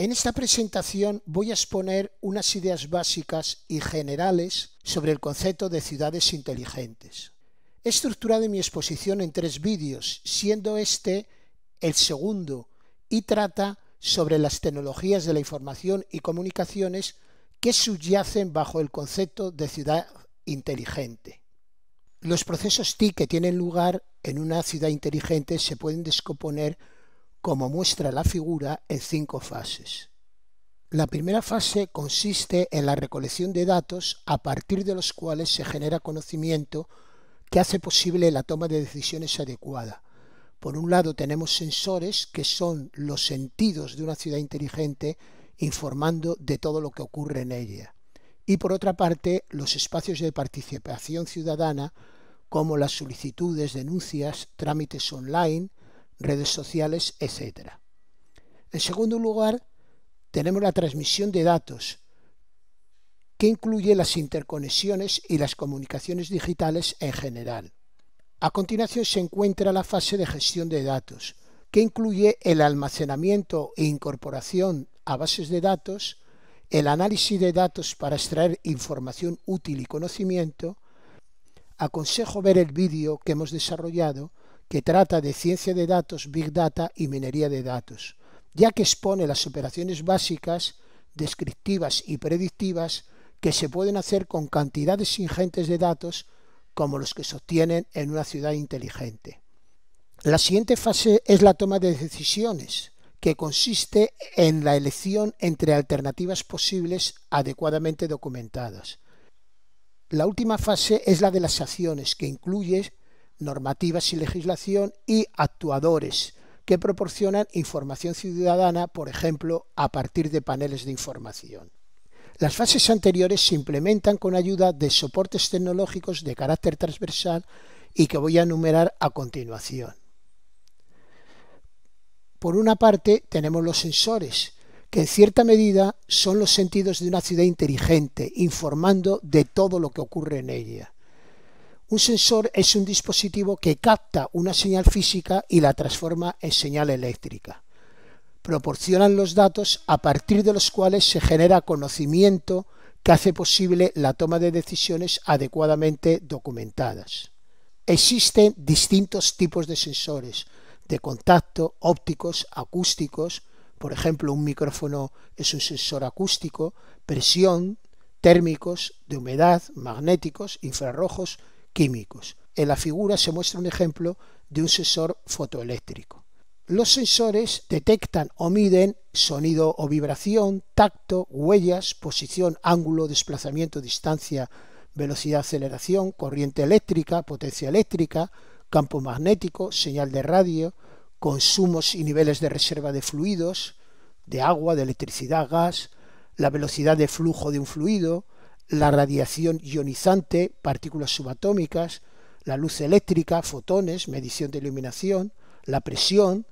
En esta presentación voy a exponer unas ideas básicas y generales sobre el concepto de ciudades inteligentes. He estructurado mi exposición en tres vídeos, siendo este el segundo, y trata sobre las tecnologías de la información y comunicaciones que subyacen bajo el concepto de ciudad inteligente. Los procesos TIC que tienen lugar en una ciudad inteligente se pueden descomponer como muestra la figura, en cinco fases. La primera fase consiste en la recolección de datos a partir de los cuales se genera conocimiento que hace posible la toma de decisiones adecuada. Por un lado tenemos sensores que son los sentidos de una ciudad inteligente informando de todo lo que ocurre en ella. Y por otra parte, los espacios de participación ciudadana como las solicitudes, denuncias, trámites online, redes sociales, etc. En segundo lugar, tenemos la transmisión de datos, que incluye las interconexiones y las comunicaciones digitales en general. A continuación se encuentra la fase de gestión de datos, que incluye el almacenamiento e incorporación a bases de datos, el análisis de datos para extraer información útil y conocimiento, aconsejo ver el vídeo que hemos desarrollado que trata de ciencia de datos, big data y minería de datos, ya que expone las operaciones básicas, descriptivas y predictivas que se pueden hacer con cantidades ingentes de datos como los que se obtienen en una ciudad inteligente. La siguiente fase es la toma de decisiones, que consiste en la elección entre alternativas posibles adecuadamente documentadas. La última fase es la de las acciones, que incluye normativas y legislación y actuadores que proporcionan información ciudadana, por ejemplo, a partir de paneles de información. Las fases anteriores se implementan con ayuda de soportes tecnológicos de carácter transversal y que voy a enumerar a continuación. Por una parte, tenemos los sensores, que en cierta medida son los sentidos de una ciudad inteligente, informando de todo lo que ocurre en ella. Un sensor es un dispositivo que capta una señal física y la transforma en señal eléctrica. Proporcionan los datos a partir de los cuales se genera conocimiento que hace posible la toma de decisiones adecuadamente documentadas. Existen distintos tipos de sensores, de contacto, ópticos, acústicos, por ejemplo un micrófono es un sensor acústico, presión, térmicos, de humedad, magnéticos, infrarrojos, químicos. En la figura se muestra un ejemplo de un sensor fotoeléctrico. Los sensores detectan o miden sonido o vibración, tacto, huellas, posición, ángulo, desplazamiento, distancia, velocidad, aceleración, corriente eléctrica, potencia eléctrica, campo magnético, señal de radio, consumos y niveles de reserva de fluidos, de agua, de electricidad, gas, la velocidad de flujo de un fluido, la radiación ionizante, partículas subatómicas, la luz eléctrica, fotones, medición de iluminación, la presión,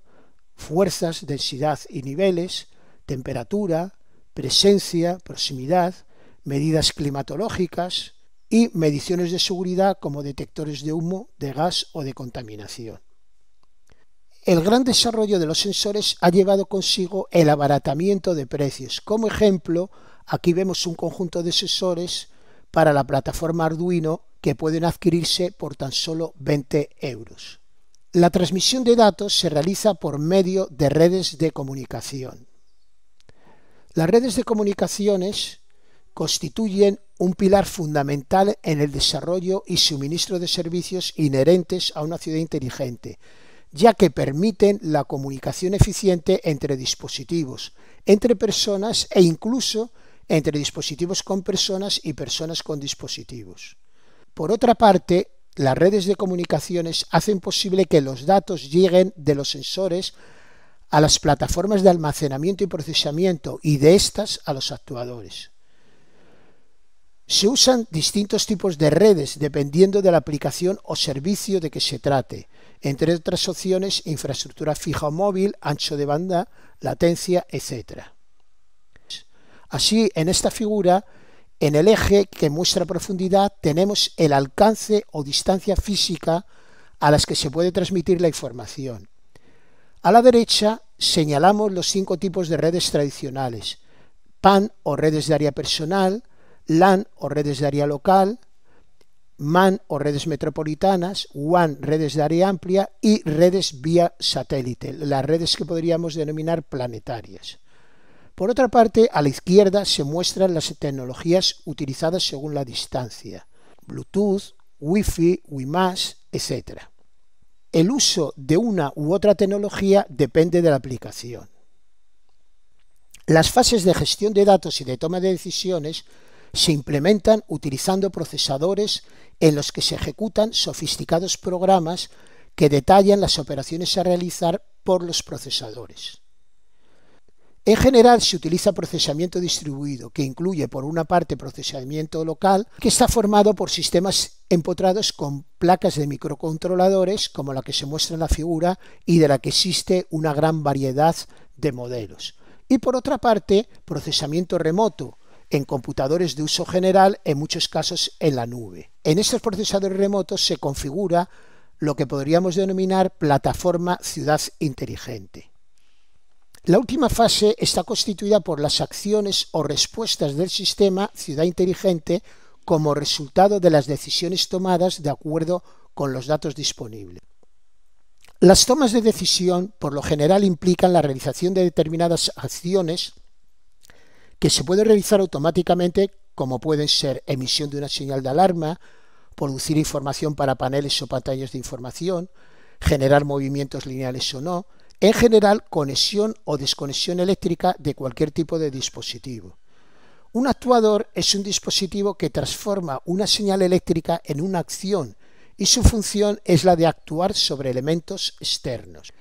fuerzas, densidad y niveles, temperatura, presencia, proximidad, medidas climatológicas y mediciones de seguridad como detectores de humo, de gas o de contaminación. El gran desarrollo de los sensores ha llevado consigo el abaratamiento de precios. Como ejemplo, Aquí vemos un conjunto de asesores para la plataforma Arduino que pueden adquirirse por tan solo 20 euros. La transmisión de datos se realiza por medio de redes de comunicación. Las redes de comunicaciones constituyen un pilar fundamental en el desarrollo y suministro de servicios inherentes a una ciudad inteligente, ya que permiten la comunicación eficiente entre dispositivos, entre personas e incluso entre dispositivos con personas y personas con dispositivos. Por otra parte, las redes de comunicaciones hacen posible que los datos lleguen de los sensores a las plataformas de almacenamiento y procesamiento y de estas a los actuadores. Se usan distintos tipos de redes dependiendo de la aplicación o servicio de que se trate, entre otras opciones infraestructura fija o móvil, ancho de banda, latencia, etc. Así, en esta figura, en el eje que muestra profundidad, tenemos el alcance o distancia física a las que se puede transmitir la información. A la derecha señalamos los cinco tipos de redes tradicionales, PAN o redes de área personal, LAN o redes de área local, MAN o redes metropolitanas, WAN redes de área amplia y redes vía satélite, las redes que podríamos denominar planetarias. Por otra parte, a la izquierda se muestran las tecnologías utilizadas según la distancia, Bluetooth, Wi-Fi, WiMAS, etc. El uso de una u otra tecnología depende de la aplicación. Las fases de gestión de datos y de toma de decisiones se implementan utilizando procesadores en los que se ejecutan sofisticados programas que detallan las operaciones a realizar por los procesadores. En general se utiliza procesamiento distribuido, que incluye por una parte procesamiento local, que está formado por sistemas empotrados con placas de microcontroladores, como la que se muestra en la figura, y de la que existe una gran variedad de modelos. Y por otra parte, procesamiento remoto, en computadores de uso general, en muchos casos en la nube. En estos procesadores remotos se configura lo que podríamos denominar plataforma ciudad inteligente. La última fase está constituida por las acciones o respuestas del sistema ciudad inteligente como resultado de las decisiones tomadas de acuerdo con los datos disponibles. Las tomas de decisión por lo general implican la realización de determinadas acciones que se pueden realizar automáticamente como pueden ser emisión de una señal de alarma, producir información para paneles o pantallas de información, generar movimientos lineales o no, en general, conexión o desconexión eléctrica de cualquier tipo de dispositivo. Un actuador es un dispositivo que transforma una señal eléctrica en una acción y su función es la de actuar sobre elementos externos.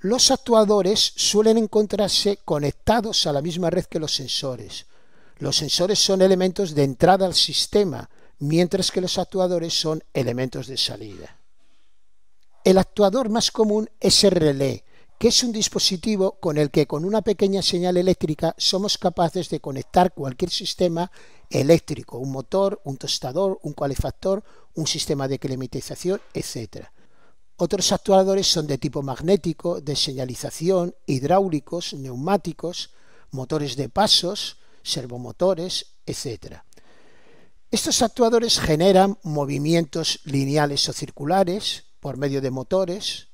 Los actuadores suelen encontrarse conectados a la misma red que los sensores. Los sensores son elementos de entrada al sistema, mientras que los actuadores son elementos de salida. El actuador más común es el relé, que es un dispositivo con el que con una pequeña señal eléctrica somos capaces de conectar cualquier sistema eléctrico, un motor, un tostador, un calefactor, un sistema de climatización, etc. Otros actuadores son de tipo magnético, de señalización, hidráulicos, neumáticos, motores de pasos, servomotores, etc. Estos actuadores generan movimientos lineales o circulares por medio de motores,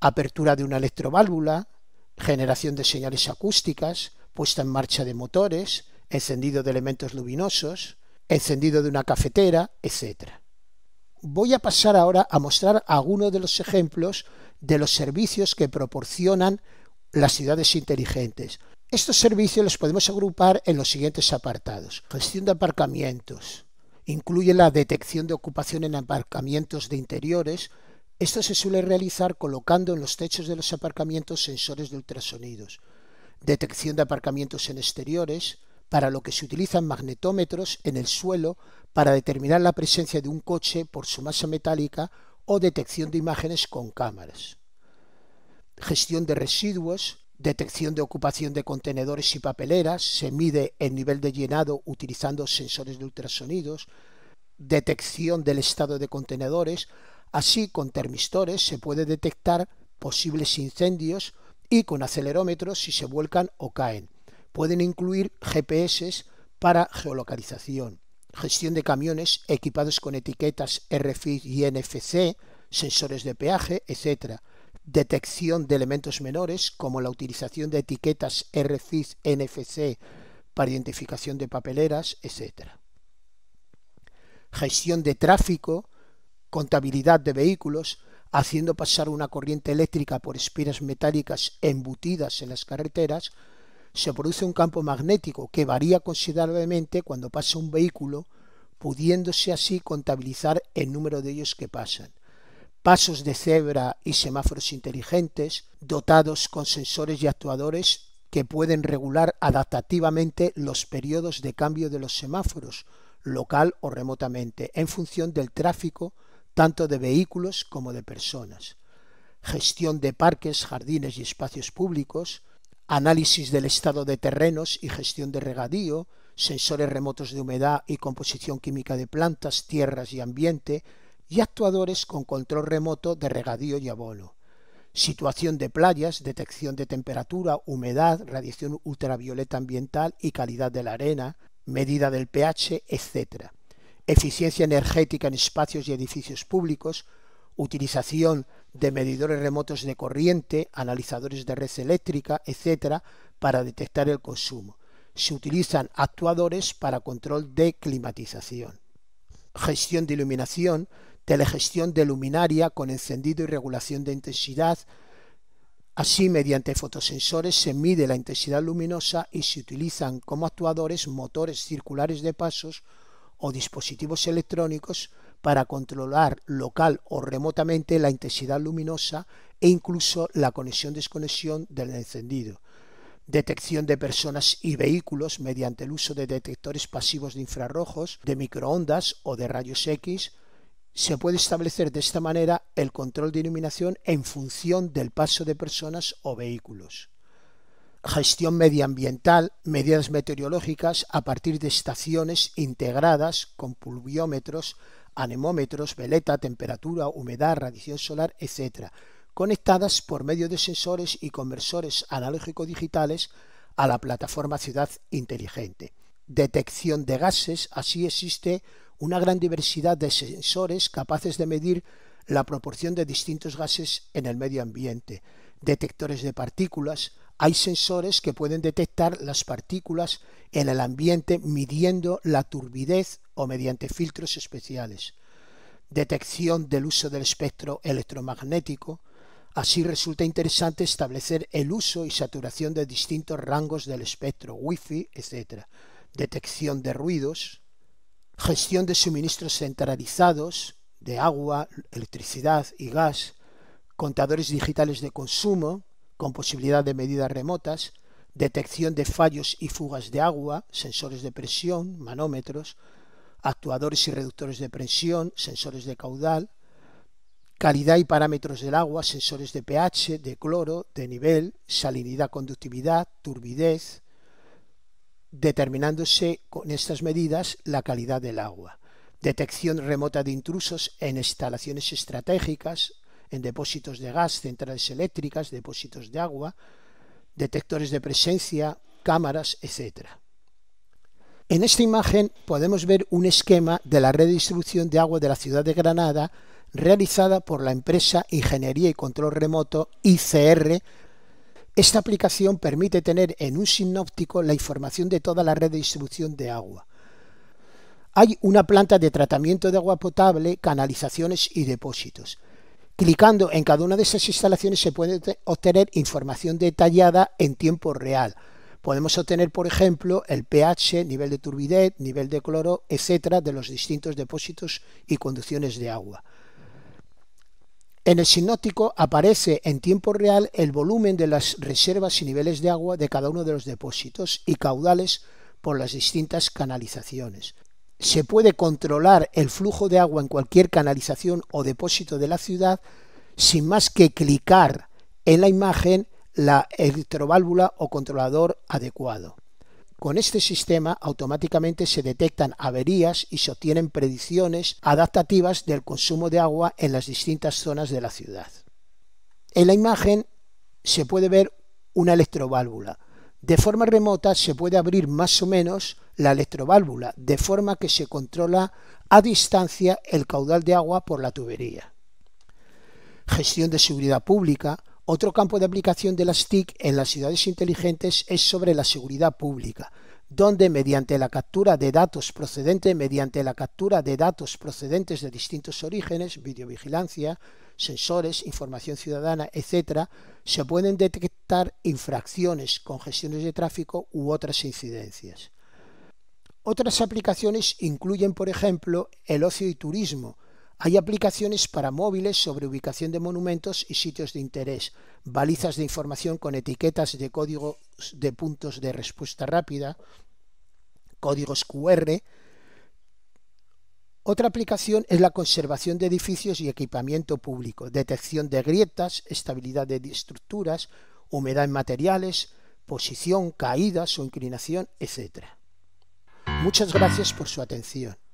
apertura de una electroválvula, generación de señales acústicas, puesta en marcha de motores, encendido de elementos luminosos, encendido de una cafetera, etc. Voy a pasar ahora a mostrar algunos de los ejemplos de los servicios que proporcionan las ciudades inteligentes. Estos servicios los podemos agrupar en los siguientes apartados. Gestión de aparcamientos. Incluye la detección de ocupación en aparcamientos de interiores, esto se suele realizar colocando en los techos de los aparcamientos sensores de ultrasonidos, detección de aparcamientos en exteriores, para lo que se utilizan magnetómetros en el suelo para determinar la presencia de un coche por su masa metálica o detección de imágenes con cámaras. Gestión de residuos, detección de ocupación de contenedores y papeleras, se mide el nivel de llenado utilizando sensores de ultrasonidos, detección del estado de contenedores, Así, con termistores se puede detectar posibles incendios y con acelerómetros si se vuelcan o caen. Pueden incluir GPS para geolocalización, gestión de camiones equipados con etiquetas RFID y NFC, sensores de peaje, etc. Detección de elementos menores como la utilización de etiquetas RFID NFC para identificación de papeleras, etc. Gestión de tráfico, contabilidad de vehículos, haciendo pasar una corriente eléctrica por espiras metálicas embutidas en las carreteras, se produce un campo magnético que varía considerablemente cuando pasa un vehículo, pudiéndose así contabilizar el número de ellos que pasan. Pasos de cebra y semáforos inteligentes, dotados con sensores y actuadores que pueden regular adaptativamente los periodos de cambio de los semáforos, local o remotamente, en función del tráfico, tanto de vehículos como de personas, gestión de parques, jardines y espacios públicos, análisis del estado de terrenos y gestión de regadío, sensores remotos de humedad y composición química de plantas, tierras y ambiente, y actuadores con control remoto de regadío y abono. Situación de playas, detección de temperatura, humedad, radiación ultravioleta ambiental y calidad de la arena, medida del pH, etc eficiencia energética en espacios y edificios públicos, utilización de medidores remotos de corriente, analizadores de red eléctrica, etc. para detectar el consumo. Se utilizan actuadores para control de climatización. Gestión de iluminación, telegestión de luminaria con encendido y regulación de intensidad. Así, mediante fotosensores se mide la intensidad luminosa y se utilizan como actuadores motores circulares de pasos o dispositivos electrónicos para controlar local o remotamente la intensidad luminosa e incluso la conexión-desconexión del encendido. Detección de personas y vehículos mediante el uso de detectores pasivos de infrarrojos, de microondas o de rayos X. Se puede establecer de esta manera el control de iluminación en función del paso de personas o vehículos gestión medioambiental, medidas meteorológicas a partir de estaciones integradas con pulviómetros, anemómetros, veleta, temperatura, humedad, radiación solar, etc., conectadas por medio de sensores y conversores analógico digitales a la plataforma Ciudad Inteligente. Detección de gases, así existe una gran diversidad de sensores capaces de medir la proporción de distintos gases en el medio ambiente, detectores de partículas, hay sensores que pueden detectar las partículas en el ambiente midiendo la turbidez o mediante filtros especiales. Detección del uso del espectro electromagnético. Así resulta interesante establecer el uso y saturación de distintos rangos del espectro wifi, fi etc. Detección de ruidos. Gestión de suministros centralizados de agua, electricidad y gas. Contadores digitales de consumo, con posibilidad de medidas remotas, detección de fallos y fugas de agua, sensores de presión, manómetros, actuadores y reductores de presión, sensores de caudal, calidad y parámetros del agua, sensores de pH, de cloro, de nivel, salinidad, conductividad, turbidez, determinándose con estas medidas la calidad del agua, detección remota de intrusos en instalaciones estratégicas, en depósitos de gas, centrales eléctricas, depósitos de agua, detectores de presencia, cámaras, etc. En esta imagen podemos ver un esquema de la red de distribución de agua de la ciudad de Granada realizada por la empresa Ingeniería y Control Remoto ICR. Esta aplicación permite tener en un sinóptico la información de toda la red de distribución de agua. Hay una planta de tratamiento de agua potable, canalizaciones y depósitos. Clicando en cada una de esas instalaciones se puede obtener información detallada en tiempo real. Podemos obtener, por ejemplo, el pH, nivel de turbidez, nivel de cloro, etcétera, de los distintos depósitos y conducciones de agua. En el sinóptico aparece en tiempo real el volumen de las reservas y niveles de agua de cada uno de los depósitos y caudales por las distintas canalizaciones se puede controlar el flujo de agua en cualquier canalización o depósito de la ciudad sin más que clicar en la imagen la electroválvula o controlador adecuado. Con este sistema automáticamente se detectan averías y se obtienen predicciones adaptativas del consumo de agua en las distintas zonas de la ciudad. En la imagen se puede ver una electroválvula, de forma remota se puede abrir más o menos la electroválvula, de forma que se controla a distancia el caudal de agua por la tubería. Gestión de seguridad pública. Otro campo de aplicación de las TIC en las ciudades inteligentes es sobre la seguridad pública, donde mediante la captura de datos procedentes mediante la captura de datos procedentes de distintos orígenes, videovigilancia, sensores, información ciudadana, etcétera, se pueden detectar infracciones, congestiones de tráfico u otras incidencias. Otras aplicaciones incluyen, por ejemplo, el ocio y turismo. Hay aplicaciones para móviles sobre ubicación de monumentos y sitios de interés, balizas de información con etiquetas de códigos de puntos de respuesta rápida, códigos QR, otra aplicación es la conservación de edificios y equipamiento público, detección de grietas, estabilidad de estructuras, humedad en materiales, posición, caídas o inclinación, etc. Muchas gracias por su atención.